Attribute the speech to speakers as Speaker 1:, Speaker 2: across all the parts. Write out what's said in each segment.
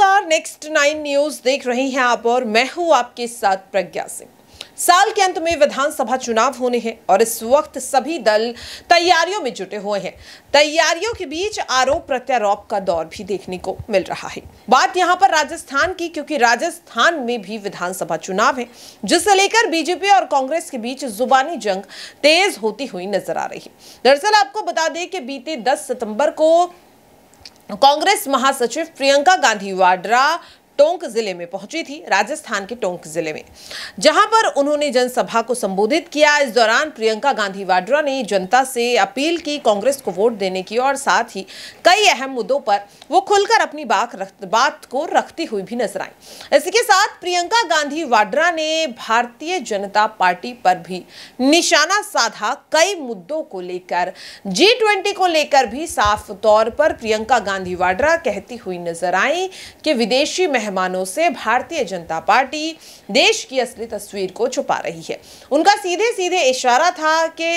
Speaker 1: नमस्कार next nine news देख रहे हैं आप और मैं हूं आपके साथ प्रज्ञा सिंह साल के अंत में विधानसभा चुनाव होने हैं और इस वक्त सभी दल तैयारियों में जुटे हुए हैं तैयारियों के बीच आरोप प्रत्यारोप का दौर भी देखने को मिल रहा है बात यहां पर राजस्थान की क्योंकि राजस्थान में भी विधानसभा चुनाव है जिसे लेकर बीजेपी और कांग्रेस के बीच जुबानी जंग तेज होती हुई नजर आ रही है दरअसल आपको बता दें कि बीते दस सितंबर को कांग्रेस महासचिव प्रियंका गांधी वाड्रा टोंक जिले में पहुंची थी राजस्थान के टोंक जिले में जहां पर उन्होंने जनसभा को संबोधित किया इस दौरान प्रियंका गांधी वाड्रा ने जनता से अपील की कांग्रेस को वोट देने की और साथ ही कई अहम मुद्दों पर वो खुलकर अपनी बात बात को रखती हुई भी नजर आई इसी के साथ प्रियंका गांधी वाड्रा ने भारतीय जनता पार्टी पर भी निशाना साधा कई मुद्दों को लेकर जी को लेकर भी साफ तौर पर प्रियंका गांधी वाड्रा कहती हुई नजर आई कि विदेशी मेहमान मेहमानों से भारतीय जनता पार्टी देश की असली तस्वीर को छुपा रही है उनका सीधे सीधे इशारा था कि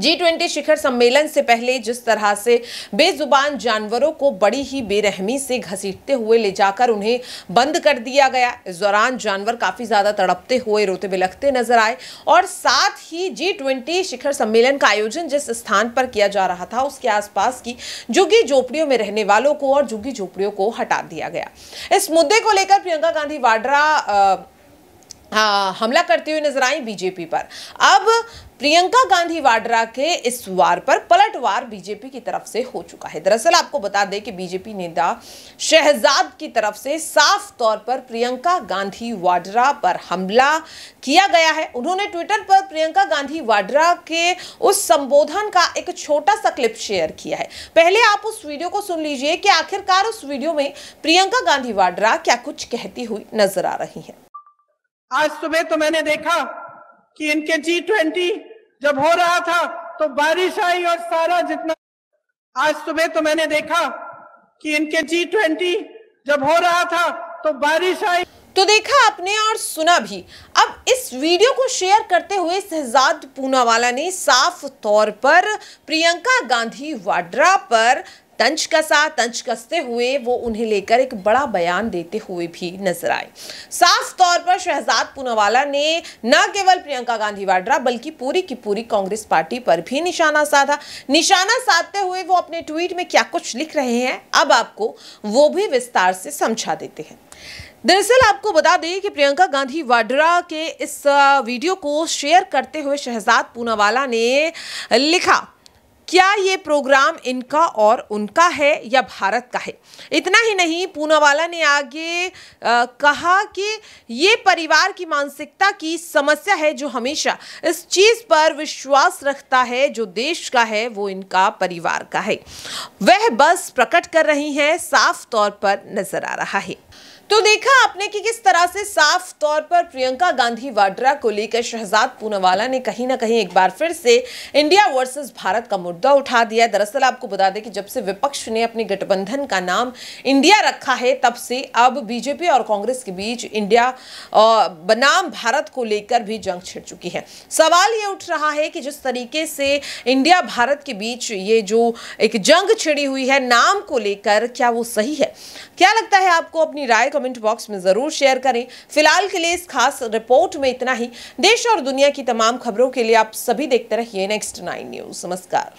Speaker 1: जी ट्वेंटी शिखर सम्मेलन से पहले जिस तरह से बेजुबान जानवरों को बड़ी ही बेरहमी से घसीटते हुए ले जाकर उन्हें बंद कर दिया गया इस दौरान जानवर काफ़ी ज़्यादा तड़पते हुए रोते बिलखते नजर आए और साथ ही जी ट्वेंटी शिखर सम्मेलन का आयोजन जिस स्थान पर किया जा रहा था उसके आसपास की झुग्गी झोपड़ियों में रहने वालों को और झुग्गी झोपड़ियों को हटा दिया गया इस मुद्दे को लेकर प्रियंका गांधी वाड्रा हाँ, हमला करती हुई नजर आई बीजेपी पर अब प्रियंका गांधी वाड्रा के इस वार पर पलटवार बीजेपी की तरफ से हो चुका है दरअसल आपको बता दें कि बीजेपी नेता शहजाद की तरफ से साफ तौर पर प्रियंका गांधी वाड्रा पर हमला किया गया है उन्होंने ट्विटर पर प्रियंका गांधी वाड्रा के उस संबोधन का एक छोटा सा क्लिप शेयर किया है पहले आप उस वीडियो को सुन लीजिए कि आखिरकार उस वीडियो में प्रियंका गांधी वाड्रा क्या कुछ कहती हुई नजर आ रही है आज सुबह तो मैंने देखा कि इनके जी ट्वेंटी जब हो रहा था तो बारिश आई और सारा जितना आज सुबह तो मैंने देखा कि इनके जी ट्वेंटी जब हो रहा था तो बारिश आई तो देखा आपने और सुना भी अब इस वीडियो को शेयर करते हुए शहजाद पूनावाला ने साफ तौर पर प्रियंका गांधी वाड्रा पर तंज कसा तंज कसते हुए वो उन्हें लेकर एक बड़ा बयान देते हुए भी नजर आए साफ तौर पर शहजाद पूनावाला ने न केवल प्रियंका गांधी वाड्रा बल्कि पूरी की पूरी कांग्रेस पार्टी पर भी निशाना साधा निशाना साधते हुए वो अपने ट्वीट में क्या कुछ लिख रहे हैं अब आपको वो भी विस्तार से समझा देते हैं दरअसल आपको बता दें कि प्रियंका गांधी वाड्रा के इस वीडियो को शेयर करते हुए शहजाद पूनावाला ने लिखा क्या ये प्रोग्राम इनका और उनका है या भारत का है इतना ही नहीं पूनावाला ने आगे आ, कहा कि ये परिवार की मानसिकता की समस्या है जो हमेशा इस चीज़ पर विश्वास रखता है जो देश का है वो इनका परिवार का है वह बस प्रकट कर रही हैं साफ तौर पर नजर आ रहा है तो देखा आपने कि किस तरह से साफ तौर पर प्रियंका गांधी वाड्रा को लेकर शहजाद पूनावाला ने कहीं ना कहीं एक बार फिर से इंडिया वर्सेस भारत का मुद्दा उठा दिया दरअसल आपको बता दें कि जब से विपक्ष ने अपने गठबंधन का नाम इंडिया रखा है तब से अब बीजेपी और कांग्रेस के बीच इंडिया बनाम भारत को लेकर भी जंग छिड़ चुकी है सवाल ये उठ रहा है कि जिस तरीके से इंडिया भारत के बीच ये जो एक जंग छिड़ी हुई है नाम को लेकर क्या वो सही है क्या लगता है आपको अपनी राय कमेंट बॉक्स में ज़रूर शेयर करें फिलहाल के लिए इस खास रिपोर्ट में इतना ही देश और दुनिया की तमाम खबरों के लिए आप सभी देखते रहिए नेक्स्ट नाइन न्यूज़ नमस्कार